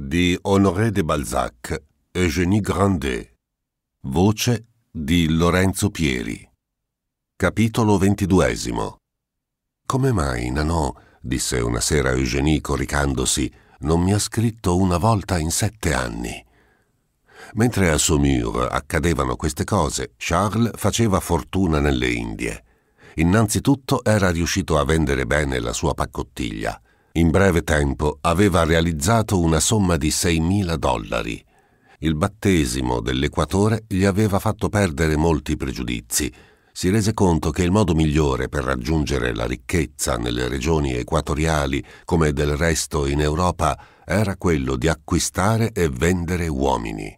di Honoré de Balzac, Eugénie Grandet. Voce di Lorenzo Pieri. Capitolo ventiduesimo. Come mai Nanò, disse una sera Eugénie coricandosi, non mi ha scritto una volta in sette anni? Mentre a Saumur accadevano queste cose, Charles faceva fortuna nelle Indie. Innanzitutto era riuscito a vendere bene la sua paccottiglia in breve tempo aveva realizzato una somma di 6.000 dollari. Il battesimo dell'Equatore gli aveva fatto perdere molti pregiudizi. Si rese conto che il modo migliore per raggiungere la ricchezza nelle regioni equatoriali, come del resto in Europa, era quello di acquistare e vendere uomini.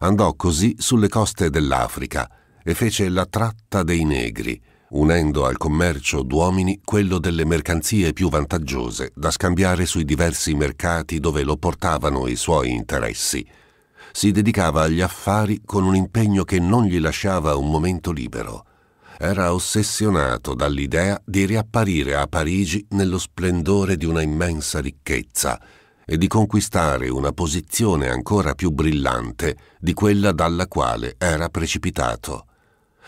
Andò così sulle coste dell'Africa e fece la tratta dei negri, unendo al commercio d'uomini quello delle mercanzie più vantaggiose da scambiare sui diversi mercati dove lo portavano i suoi interessi. Si dedicava agli affari con un impegno che non gli lasciava un momento libero. Era ossessionato dall'idea di riapparire a Parigi nello splendore di una immensa ricchezza e di conquistare una posizione ancora più brillante di quella dalla quale era precipitato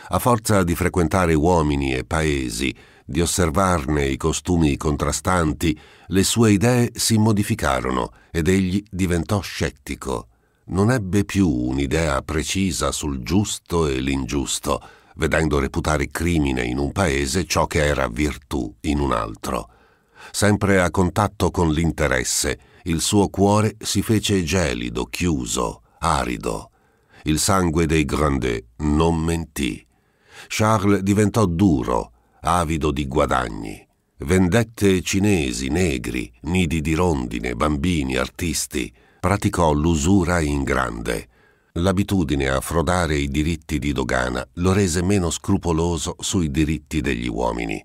a forza di frequentare uomini e paesi, di osservarne i costumi contrastanti, le sue idee si modificarono ed egli diventò scettico. Non ebbe più un'idea precisa sul giusto e l'ingiusto, vedendo reputare crimine in un paese ciò che era virtù in un altro. Sempre a contatto con l'interesse, il suo cuore si fece gelido, chiuso, arido. Il sangue dei Grandet non mentì. Charles diventò duro, avido di guadagni. Vendette cinesi, negri, nidi di rondine, bambini, artisti. Praticò l'usura in grande. L'abitudine a frodare i diritti di dogana lo rese meno scrupoloso sui diritti degli uomini.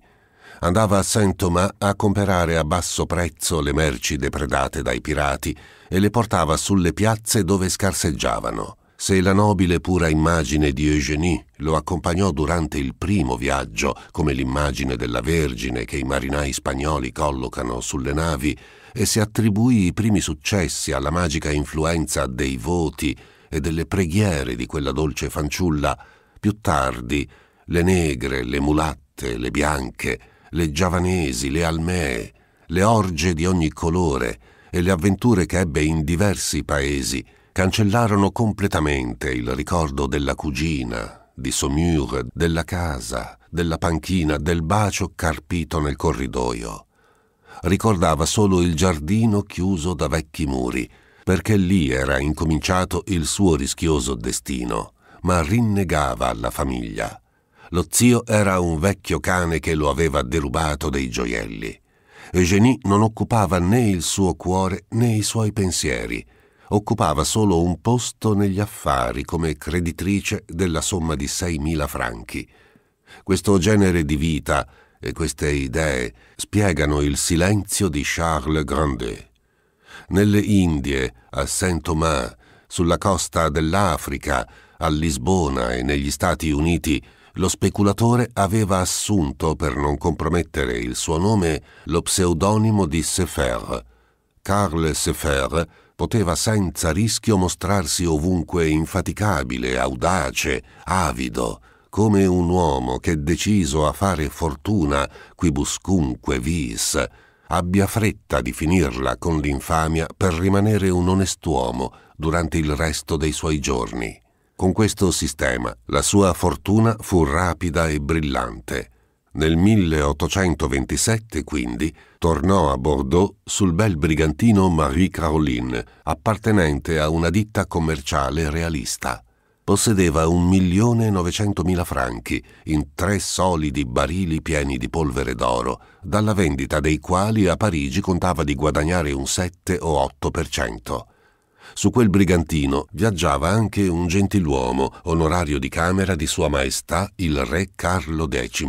Andava a Saint-Thomas a comprare a basso prezzo le merci depredate dai pirati e le portava sulle piazze dove scarseggiavano se la nobile pura immagine di Eugénie lo accompagnò durante il primo viaggio, come l'immagine della Vergine che i marinai spagnoli collocano sulle navi, e se attribuì i primi successi alla magica influenza dei voti e delle preghiere di quella dolce fanciulla, più tardi le negre, le mulatte, le bianche, le giavanesi, le almee, le orge di ogni colore e le avventure che ebbe in diversi paesi – cancellarono completamente il ricordo della cugina, di Saumur, della casa, della panchina, del bacio carpito nel corridoio. Ricordava solo il giardino chiuso da vecchi muri, perché lì era incominciato il suo rischioso destino, ma rinnegava alla famiglia. Lo zio era un vecchio cane che lo aveva derubato dei gioielli. Eugénie non occupava né il suo cuore né i suoi pensieri – occupava solo un posto negli affari come creditrice della somma di 6.000 franchi. Questo genere di vita e queste idee spiegano il silenzio di Charles Grandet. Nelle Indie, a Saint-Thomas, sulla costa dell'Africa, a Lisbona e negli Stati Uniti, lo speculatore aveva assunto, per non compromettere il suo nome, lo pseudonimo di Sefer. Carl Sefer poteva senza rischio mostrarsi ovunque infaticabile, audace, avido, come un uomo che deciso a fare fortuna quibuscunque vis, abbia fretta di finirla con l'infamia per rimanere un onest'uomo durante il resto dei suoi giorni. Con questo sistema la sua fortuna fu rapida e brillante. Nel 1827, quindi, tornò a Bordeaux sul bel brigantino Marie Caroline, appartenente a una ditta commerciale realista. Possedeva 1.900.000 franchi in tre solidi barili pieni di polvere d'oro, dalla vendita dei quali a Parigi contava di guadagnare un 7 o 8%. per cento. Su quel brigantino viaggiava anche un gentiluomo, onorario di camera di Sua Maestà il Re Carlo X,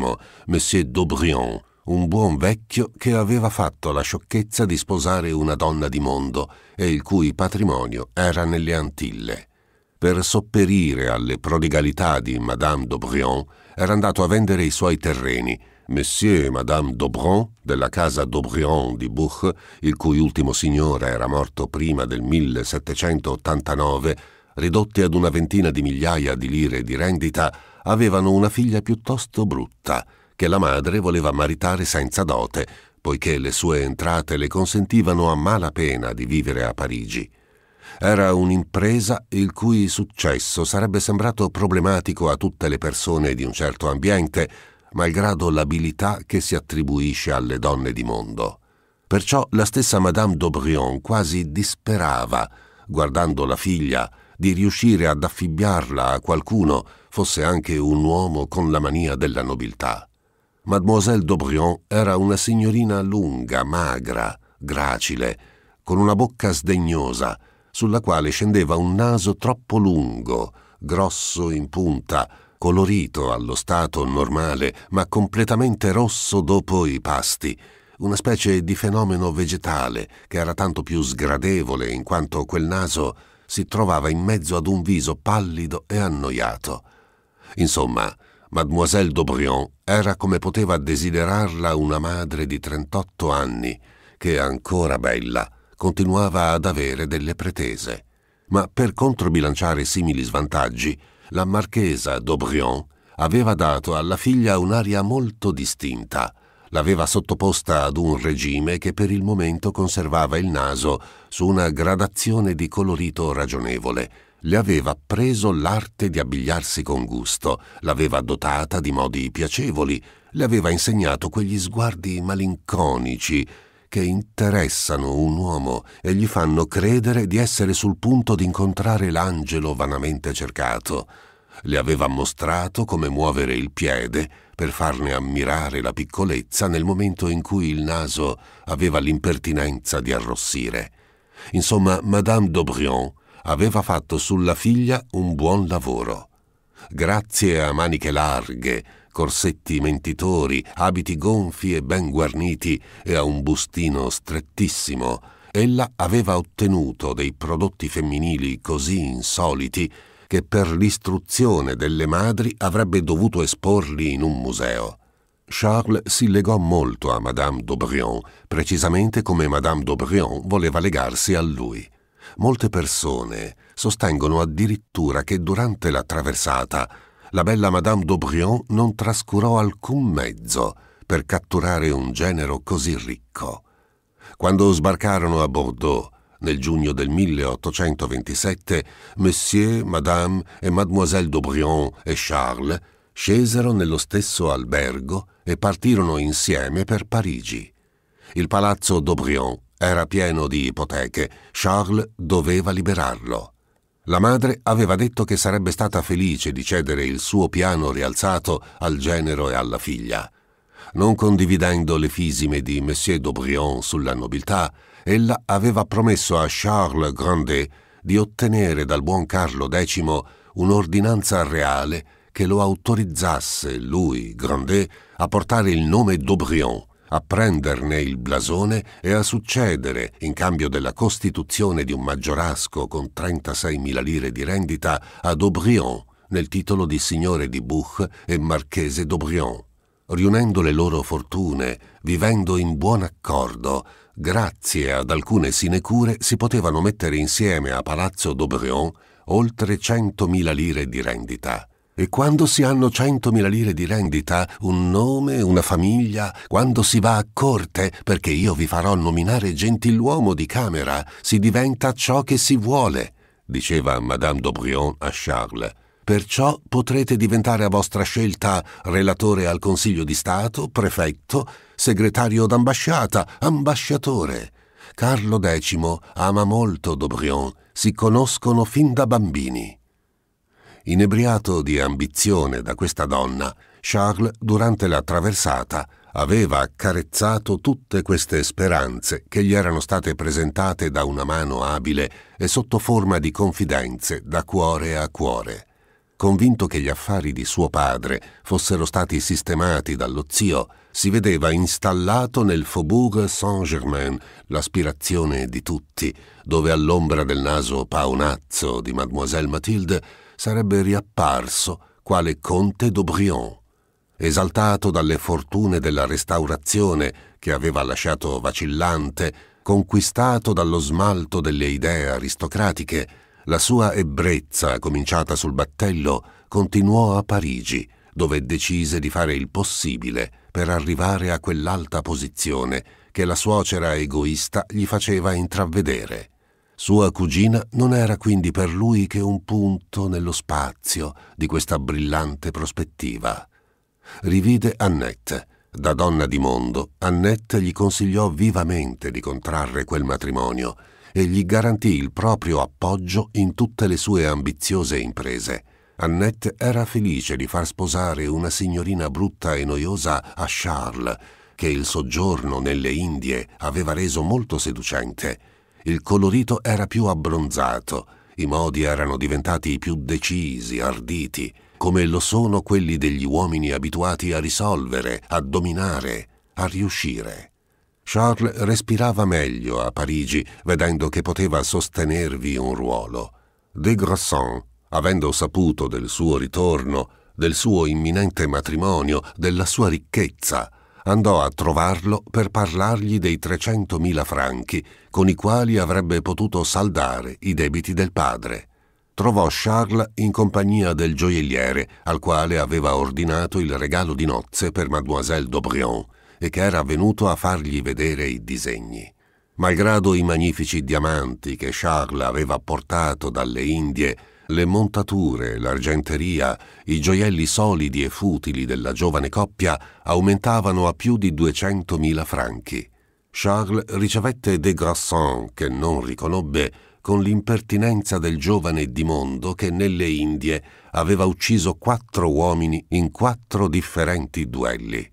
Monsieur d'Aubrion, un buon vecchio che aveva fatto la sciocchezza di sposare una donna di mondo e il cui patrimonio era nelle Antille. Per sopperire alle prodigalità di Madame d'Aubrion era andato a vendere i suoi terreni Monsieur e Madame Dobron della casa D'Aubrion di Buch, il cui ultimo signore era morto prima del 1789, ridotti ad una ventina di migliaia di lire di rendita, avevano una figlia piuttosto brutta, che la madre voleva maritare senza dote, poiché le sue entrate le consentivano a mala pena di vivere a Parigi. Era un'impresa il cui successo sarebbe sembrato problematico a tutte le persone di un certo ambiente, malgrado l'abilità che si attribuisce alle donne di mondo. Perciò la stessa Madame d'Aubrion quasi disperava, guardando la figlia, di riuscire ad affibbiarla a qualcuno, fosse anche un uomo con la mania della nobiltà. Mademoiselle d'Aubrion era una signorina lunga, magra, gracile, con una bocca sdegnosa, sulla quale scendeva un naso troppo lungo, grosso in punta, colorito allo stato normale, ma completamente rosso dopo i pasti, una specie di fenomeno vegetale che era tanto più sgradevole in quanto quel naso si trovava in mezzo ad un viso pallido e annoiato. Insomma, Mademoiselle d'Aubrion era come poteva desiderarla una madre di 38 anni, che ancora bella, continuava ad avere delle pretese. Ma per controbilanciare simili svantaggi, la marchesa d'Aubrion aveva dato alla figlia un'aria molto distinta. L'aveva sottoposta ad un regime che per il momento conservava il naso su una gradazione di colorito ragionevole. Le aveva preso l'arte di abbigliarsi con gusto, l'aveva dotata di modi piacevoli, le aveva insegnato quegli sguardi malinconici che interessano un uomo e gli fanno credere di essere sul punto di incontrare l'angelo vanamente cercato. Le aveva mostrato come muovere il piede per farne ammirare la piccolezza nel momento in cui il naso aveva l'impertinenza di arrossire. Insomma, Madame d'Aubrion aveva fatto sulla figlia un buon lavoro. Grazie a maniche larghe, corsetti mentitori, abiti gonfi e ben guarniti e a un bustino strettissimo, ella aveva ottenuto dei prodotti femminili così insoliti che per l'istruzione delle madri avrebbe dovuto esporli in un museo. Charles si legò molto a Madame d'Aubrion, precisamente come Madame d'Aubrion voleva legarsi a lui. Molte persone sostengono addirittura che durante la traversata la bella Madame d'Aubrion non trascurò alcun mezzo per catturare un genero così ricco. Quando sbarcarono a Bordeaux, nel giugno del 1827, Monsieur, Madame e Mademoiselle d'Aubrion e Charles scesero nello stesso albergo e partirono insieme per Parigi. Il palazzo d'Aubrion era pieno di ipoteche, Charles doveva liberarlo. La madre aveva detto che sarebbe stata felice di cedere il suo piano rialzato al genero e alla figlia. Non condividendo le fisime di Monsieur d'Aubrion sulla nobiltà, ella aveva promesso a Charles Grandet di ottenere dal buon Carlo X un'ordinanza reale che lo autorizzasse, lui, Grandet, a portare il nome d'Aubrion a prenderne il blasone e a succedere, in cambio della costituzione di un maggiorasco con 36.000 lire di rendita, ad Aubryon, nel titolo di signore di Buch e marchese d'Aubryon, riunendo le loro fortune, vivendo in buon accordo, grazie ad alcune sinecure si potevano mettere insieme a Palazzo d'Aubryon oltre 100.000 lire di rendita. E quando si hanno centomila lire di rendita, un nome, una famiglia, quando si va a corte, perché io vi farò nominare gentiluomo di camera, si diventa ciò che si vuole, diceva Madame d'Aubrion a Charles. Perciò potrete diventare a vostra scelta relatore al Consiglio di Stato, prefetto, segretario d'ambasciata, ambasciatore. Carlo X ama molto d'Aubrion, si conoscono fin da bambini. Inebriato di ambizione da questa donna, Charles, durante la traversata, aveva accarezzato tutte queste speranze che gli erano state presentate da una mano abile e sotto forma di confidenze da cuore a cuore. Convinto che gli affari di suo padre fossero stati sistemati dallo zio, si vedeva installato nel Faubourg Saint-Germain, l'aspirazione di tutti, dove all'ombra del naso paonazzo di Mademoiselle Mathilde sarebbe riapparso quale conte d'Aubrion, esaltato dalle fortune della restaurazione che aveva lasciato vacillante, conquistato dallo smalto delle idee aristocratiche, la sua ebbrezza, cominciata sul battello, continuò a Parigi, dove decise di fare il possibile per arrivare a quell'alta posizione che la suocera egoista gli faceva intravedere. Sua cugina non era quindi per lui che un punto nello spazio di questa brillante prospettiva. Rivide Annette. Da donna di mondo, Annette gli consigliò vivamente di contrarre quel matrimonio e gli garantì il proprio appoggio in tutte le sue ambiziose imprese. Annette era felice di far sposare una signorina brutta e noiosa a Charles, che il soggiorno nelle Indie aveva reso molto seducente il colorito era più abbronzato, i modi erano diventati più decisi, arditi, come lo sono quelli degli uomini abituati a risolvere, a dominare, a riuscire. Charles respirava meglio a Parigi, vedendo che poteva sostenervi un ruolo. De Grosson, avendo saputo del suo ritorno, del suo imminente matrimonio, della sua ricchezza, andò a trovarlo per parlargli dei 300.000 franchi con i quali avrebbe potuto saldare i debiti del padre. Trovò Charles in compagnia del gioielliere al quale aveva ordinato il regalo di nozze per Mademoiselle d'Aubrion e che era venuto a fargli vedere i disegni. Malgrado i magnifici diamanti che Charles aveva portato dalle Indie, le montature, l'argenteria, i gioielli solidi e futili della giovane coppia aumentavano a più di 200.000 franchi. Charles ricevette De Grassons, che non riconobbe, con l'impertinenza del giovane di mondo che nelle Indie aveva ucciso quattro uomini in quattro differenti duelli.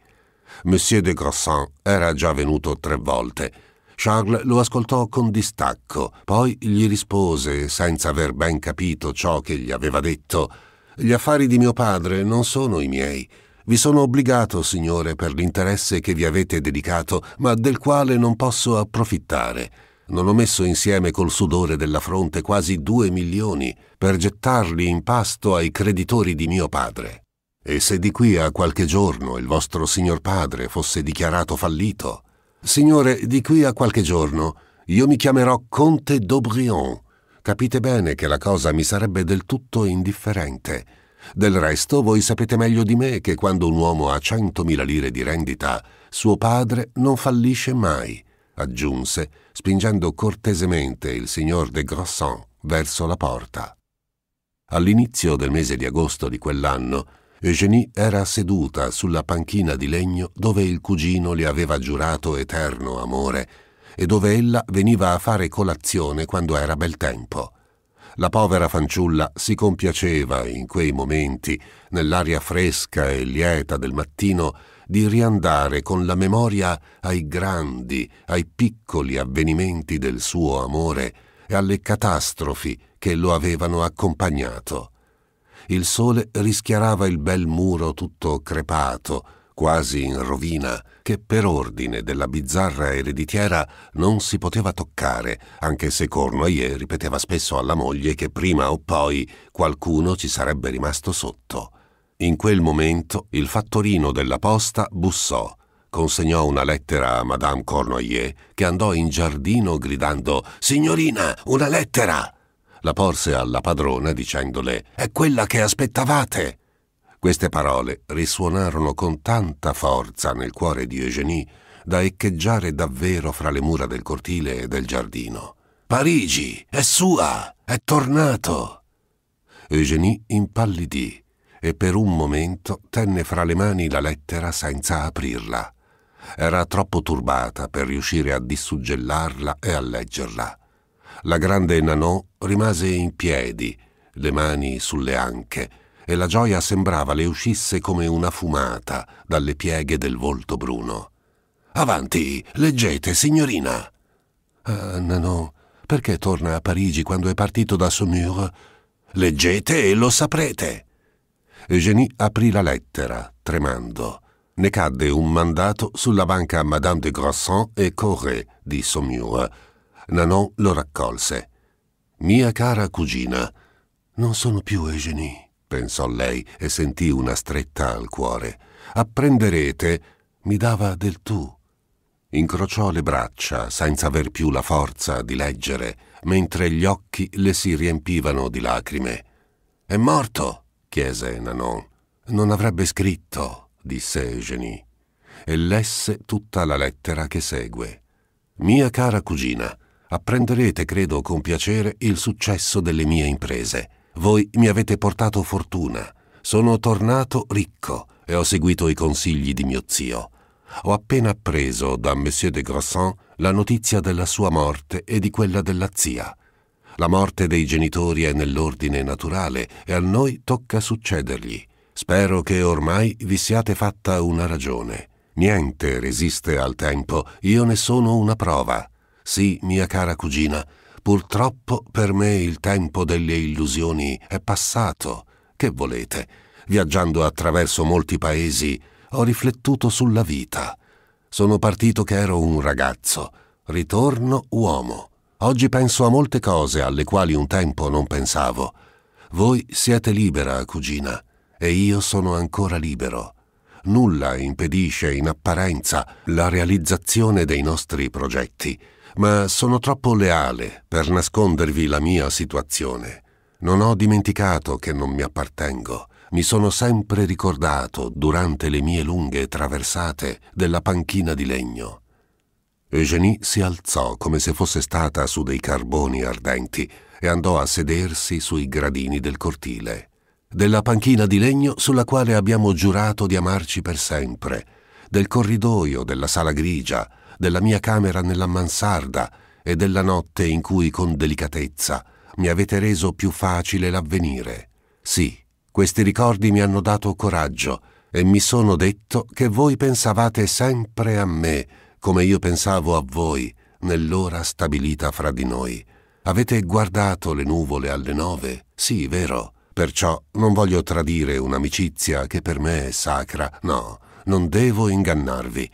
Monsieur de Grossan era già venuto tre volte, Charles lo ascoltò con distacco, poi gli rispose, senza aver ben capito ciò che gli aveva detto, Gli affari di mio padre non sono i miei. Vi sono obbligato, signore, per l'interesse che vi avete dedicato, ma del quale non posso approfittare. Non ho messo insieme col sudore della fronte quasi due milioni per gettarli in pasto ai creditori di mio padre. E se di qui a qualche giorno il vostro signor padre fosse dichiarato fallito, Signore, di qui a qualche giorno io mi chiamerò Conte d'Aubrion. Capite bene che la cosa mi sarebbe del tutto indifferente. Del resto voi sapete meglio di me che quando un uomo ha 100.000 lire di rendita, suo padre non fallisce mai, aggiunse, spingendo cortesemente il signor de Grosson verso la porta. All'inizio del mese di agosto di quell'anno, Eugénie era seduta sulla panchina di legno dove il cugino le aveva giurato eterno amore e dove ella veniva a fare colazione quando era bel tempo. La povera fanciulla si compiaceva in quei momenti, nell'aria fresca e lieta del mattino, di riandare con la memoria ai grandi, ai piccoli avvenimenti del suo amore e alle catastrofi che lo avevano accompagnato il sole rischiarava il bel muro tutto crepato, quasi in rovina, che per ordine della bizzarra ereditiera non si poteva toccare, anche se Cornoyer ripeteva spesso alla moglie che prima o poi qualcuno ci sarebbe rimasto sotto. In quel momento il fattorino della posta bussò, consegnò una lettera a Madame Cornoyer, che andò in giardino gridando «Signorina, una lettera!» la porse alla padrona dicendole È quella che aspettavate. Queste parole risuonarono con tanta forza nel cuore di Eugenie da echeggiare davvero fra le mura del cortile e del giardino. Parigi è sua, è tornato. Eugenie impallidì e per un momento tenne fra le mani la lettera senza aprirla. Era troppo turbata per riuscire a dissuggellarla e a leggerla. La grande Nanò rimase in piedi, le mani sulle anche, e la gioia sembrava le uscisse come una fumata dalle pieghe del volto bruno. Avanti, leggete, signorina! Ah, Nanò, perché torna a Parigi quando è partito da Saumur? Leggete e lo saprete! Eugénie aprì la lettera, tremando. Ne cadde un mandato sulla banca Madame de Grosson e Corré di Saumur, Nanon lo raccolse. Mia cara cugina, non sono più Eugenie, pensò lei e sentì una stretta al cuore. Apprenderete, mi dava del tu. Incrociò le braccia senza aver più la forza di leggere, mentre gli occhi le si riempivano di lacrime. È morto? chiese Nanon. Non avrebbe scritto, disse Eugenie, e lesse tutta la lettera che segue. Mia cara cugina, Apprenderete, credo con piacere, il successo delle mie imprese. Voi mi avete portato fortuna. Sono tornato ricco e ho seguito i consigli di mio zio. Ho appena appreso da Monsieur de Grossan la notizia della sua morte e di quella della zia. La morte dei genitori è nell'ordine naturale e a noi tocca succedergli. Spero che ormai vi siate fatta una ragione. Niente resiste al tempo, io ne sono una prova. Sì, mia cara cugina, purtroppo per me il tempo delle illusioni è passato. Che volete? Viaggiando attraverso molti paesi ho riflettuto sulla vita. Sono partito che ero un ragazzo, ritorno uomo. Oggi penso a molte cose alle quali un tempo non pensavo. Voi siete libera, cugina, e io sono ancora libero. Nulla impedisce in apparenza la realizzazione dei nostri progetti ma sono troppo leale per nascondervi la mia situazione. Non ho dimenticato che non mi appartengo. Mi sono sempre ricordato, durante le mie lunghe traversate, della panchina di legno. Eugénie si alzò come se fosse stata su dei carboni ardenti e andò a sedersi sui gradini del cortile. Della panchina di legno sulla quale abbiamo giurato di amarci per sempre, del corridoio della sala grigia, della mia camera nella mansarda e della notte in cui con delicatezza mi avete reso più facile l'avvenire. Sì, questi ricordi mi hanno dato coraggio e mi sono detto che voi pensavate sempre a me come io pensavo a voi nell'ora stabilita fra di noi. Avete guardato le nuvole alle nove? Sì, vero. Perciò non voglio tradire un'amicizia che per me è sacra. No, non devo ingannarvi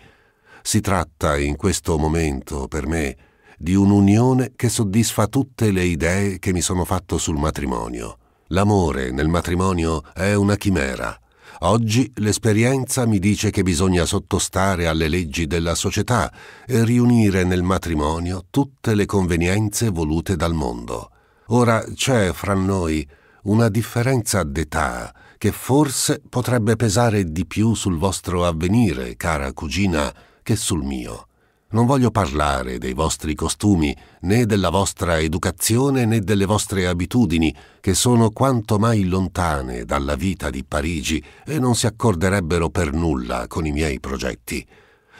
si tratta in questo momento, per me, di un'unione che soddisfa tutte le idee che mi sono fatto sul matrimonio. L'amore nel matrimonio è una chimera. Oggi l'esperienza mi dice che bisogna sottostare alle leggi della società e riunire nel matrimonio tutte le convenienze volute dal mondo. Ora c'è fra noi una differenza d'età che forse potrebbe pesare di più sul vostro avvenire, cara cugina, che sul mio. Non voglio parlare dei vostri costumi, né della vostra educazione, né delle vostre abitudini, che sono quanto mai lontane dalla vita di Parigi e non si accorderebbero per nulla con i miei progetti.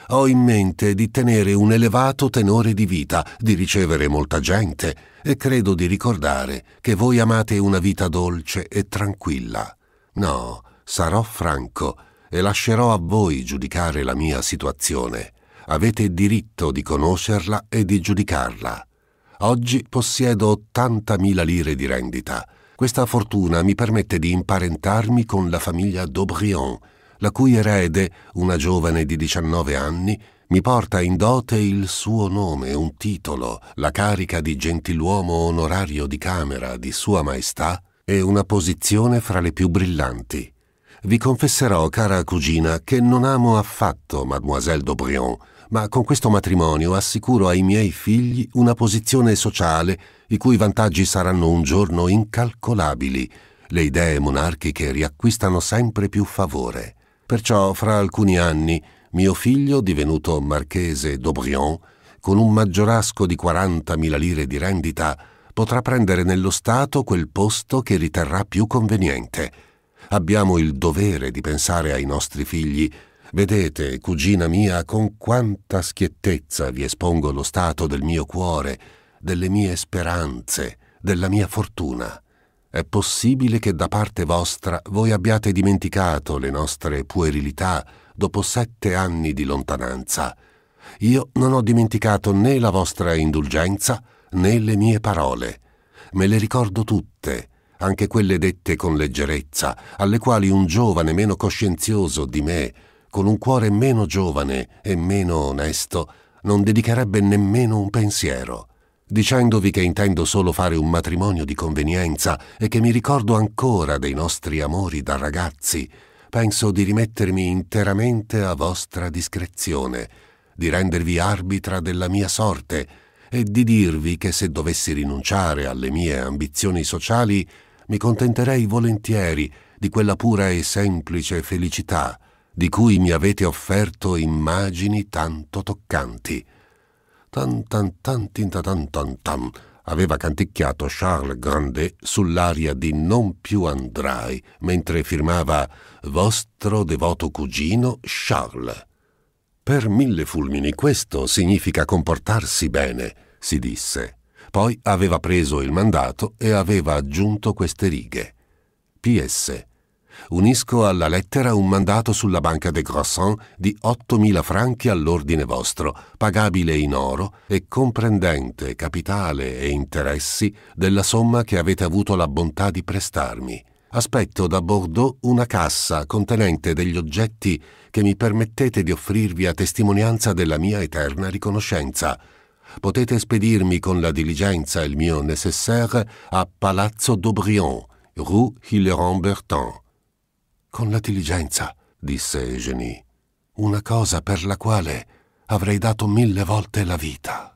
Ho in mente di tenere un elevato tenore di vita, di ricevere molta gente e credo di ricordare che voi amate una vita dolce e tranquilla. No, sarò franco e lascerò a voi giudicare la mia situazione. Avete diritto di conoscerla e di giudicarla. Oggi possiedo 80.000 lire di rendita. Questa fortuna mi permette di imparentarmi con la famiglia d'Aubryon, la cui erede, una giovane di 19 anni, mi porta in dote il suo nome, un titolo, la carica di gentiluomo onorario di Camera di Sua Maestà e una posizione fra le più brillanti. Vi confesserò, cara cugina, che non amo affatto Mademoiselle d'Aubrion, ma con questo matrimonio assicuro ai miei figli una posizione sociale i cui vantaggi saranno un giorno incalcolabili. Le idee monarchiche riacquistano sempre più favore. Perciò, fra alcuni anni, mio figlio, divenuto marchese d'Aubrion, con un maggiorasco di 40.000 lire di rendita, potrà prendere nello Stato quel posto che riterrà più conveniente Abbiamo il dovere di pensare ai nostri figli. Vedete, cugina mia, con quanta schiettezza vi espongo lo stato del mio cuore, delle mie speranze, della mia fortuna. È possibile che da parte vostra voi abbiate dimenticato le nostre puerilità dopo sette anni di lontananza. Io non ho dimenticato né la vostra indulgenza né le mie parole. Me le ricordo tutte anche quelle dette con leggerezza, alle quali un giovane meno coscienzioso di me, con un cuore meno giovane e meno onesto, non dedicherebbe nemmeno un pensiero, dicendovi che intendo solo fare un matrimonio di convenienza e che mi ricordo ancora dei nostri amori da ragazzi, penso di rimettermi interamente a vostra discrezione, di rendervi arbitra della mia sorte, e di dirvi che se dovessi rinunciare alle mie ambizioni sociali mi contenterei volentieri di quella pura e semplice felicità di cui mi avete offerto immagini tanto toccanti. Tan tan tan tin tan tan tan aveva canticchiato Charles Grandet sull'aria di Non più andrai, mentre firmava Vostro devoto cugino Charles. Per mille fulmini questo significa comportarsi bene, si disse. Poi aveva preso il mandato e aveva aggiunto queste righe. PS. Unisco alla lettera un mandato sulla banca de Croissant di 8.000 franchi all'ordine vostro, pagabile in oro e comprendente capitale e interessi della somma che avete avuto la bontà di prestarmi. Aspetto da Bordeaux una cassa contenente degli oggetti che mi permettete di offrirvi a testimonianza della mia eterna riconoscenza – potete spedirmi con la diligenza il mio nécessaire a Palazzo d'Aubrion, rue Hilleron-Bertin. Con la diligenza, disse Eugénie, una cosa per la quale avrei dato mille volte la vita.